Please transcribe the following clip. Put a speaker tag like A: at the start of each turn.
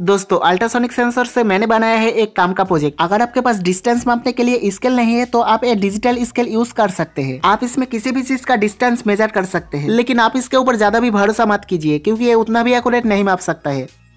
A: दोस्तों ultrasonic sensor से मैंने बनाया है एक काम का प्रोजेक्ट अगर आपके पास डिस्टेंस मापने के लिए स्केल नहीं है तो आप ये डिजिटल स्केल यूज कर सकते हैं आप इसमें किसी भी चीज का डिस्टेंस मेजर कर सकते हैं लेकिन आप इसके ऊपर ज्यादा भी भरोसा मत कीजिए क्योंकि ये उतना भी एक्यूरेट नहीं माप सकता है